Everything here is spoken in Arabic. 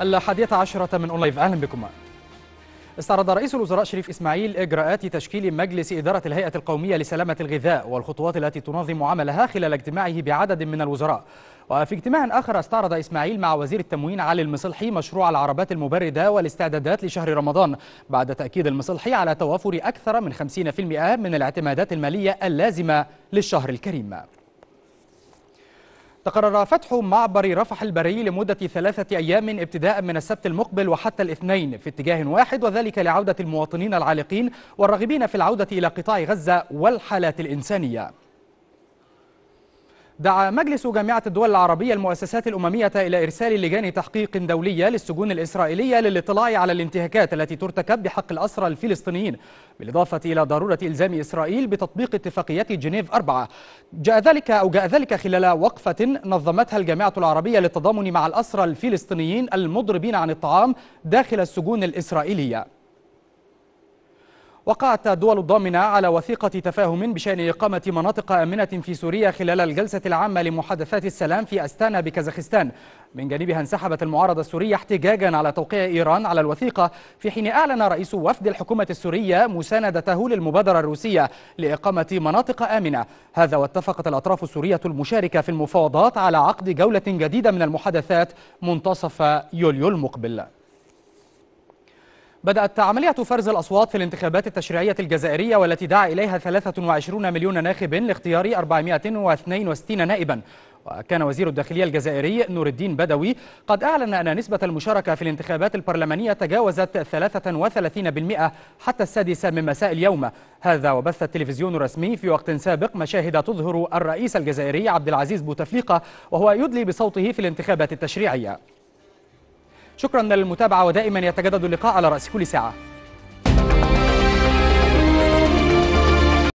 الحادية عشرة من أونلايف أهلا بكم استعرض رئيس الوزراء شريف إسماعيل إجراءات تشكيل مجلس إدارة الهيئة القومية لسلامة الغذاء والخطوات التي تنظم عملها خلال اجتماعه بعدد من الوزراء وفي اجتماع آخر استعرض إسماعيل مع وزير التموين علي المصلحي مشروع العربات المبردة والاستعدادات لشهر رمضان بعد تأكيد المصلحي على توافر أكثر من 50% من الاعتمادات المالية اللازمة للشهر الكريم تقرر فتح معبر رفح البري لمدة ثلاثة أيام ابتداء من السبت المقبل وحتى الاثنين في اتجاه واحد وذلك لعودة المواطنين العالقين والراغبين في العودة إلى قطاع غزة والحالات الإنسانية دعا مجلس جامعة الدول العربية المؤسسات الأممية إلى إرسال لجان تحقيق دولية للسجون الإسرائيلية للاطلاع على الانتهاكات التي ترتكب بحق الأسرى الفلسطينيين بالإضافة إلى ضرورة إلزام إسرائيل بتطبيق اتفاقيات جنيف 4 جاء ذلك أو جاء ذلك خلال وقفة نظمتها الجامعة العربية للتضامن مع الأسرى الفلسطينيين المضربين عن الطعام داخل السجون الإسرائيلية وقعت الدول الضامنة على وثيقة تفاهم بشأن إقامة مناطق آمنة في سوريا خلال الجلسة العامة لمحادثات السلام في أستانا بكازاخستان من جانبها انسحبت المعارضة السورية احتجاجا على توقيع إيران على الوثيقة في حين أعلن رئيس وفد الحكومة السورية مساندته للمبادرة الروسية لإقامة مناطق آمنة هذا واتفقت الأطراف السورية المشاركة في المفاوضات على عقد جولة جديدة من المحادثات منتصف يوليو المقبل بدأت عملية فرز الأصوات في الانتخابات التشريعية الجزائرية والتي دعا إليها 23 مليون ناخب لاختيار 462 نائبا وكان وزير الداخلية الجزائري نور الدين بدوي قد أعلن أن نسبة المشاركة في الانتخابات البرلمانية تجاوزت 33% حتى السادسة من مساء اليوم هذا وبث التلفزيون الرسمي في وقت سابق مشاهد تظهر الرئيس الجزائري عبد العزيز بوتفليقة وهو يدلي بصوته في الانتخابات التشريعية شكرا للمتابعة ودائما يتجدد اللقاء على رأس كل ساعة